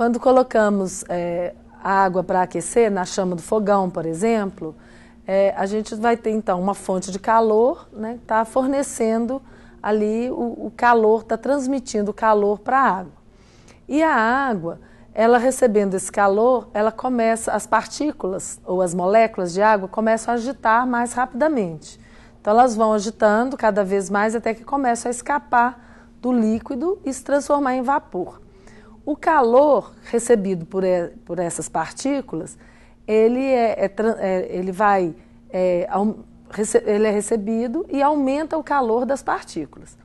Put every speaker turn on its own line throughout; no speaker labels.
Quando colocamos é, água para aquecer na chama do fogão, por exemplo, é, a gente vai ter então uma fonte de calor, né? Está fornecendo ali o, o calor, está transmitindo o calor para a água. E a água, ela recebendo esse calor, ela começa, as partículas ou as moléculas de água começam a agitar mais rapidamente. Então elas vão agitando cada vez mais até que começam a escapar do líquido e se transformar em vapor. O calor recebido por, por essas partículas, ele, é, é, é ele vai é, ele é recebido e aumenta o calor das partículas.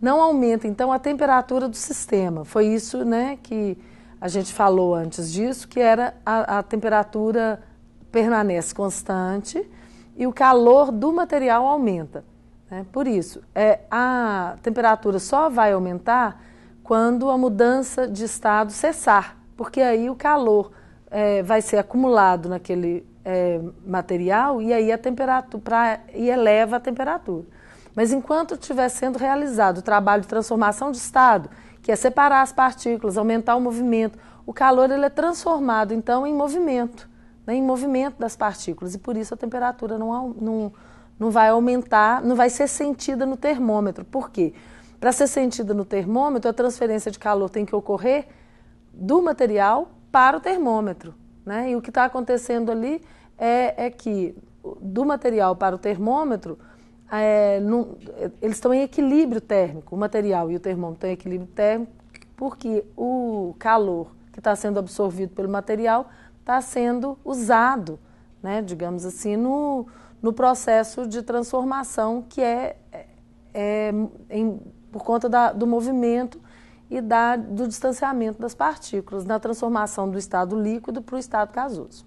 Não aumenta, então, a temperatura do sistema. Foi isso né, que a gente falou antes disso, que era a, a temperatura permanece constante e o calor do material aumenta. Né? Por isso, é, a temperatura só vai aumentar quando a mudança de estado cessar, porque aí o calor é, vai ser acumulado naquele é, material e aí a temperatura pra, e eleva a temperatura. Mas enquanto estiver sendo realizado o trabalho de transformação de estado, que é separar as partículas, aumentar o movimento, o calor ele é transformado então em movimento, né, em movimento das partículas e por isso a temperatura não, não, não vai aumentar, não vai ser sentida no termômetro. Por quê? Para ser sentida no termômetro, a transferência de calor tem que ocorrer do material para o termômetro. Né? E o que está acontecendo ali é, é, que do material para o termômetro, é, não, eles estão em equilíbrio térmico, o material e o termômetro estão em equilíbrio térmico, porque o calor que está sendo absorvido pelo material está sendo usado, né, digamos assim, no, no processo de transformação que é, é, é em, por conta da, do movimento e da, do distanciamento das partículas, na transformação do estado líquido para o estado gasoso.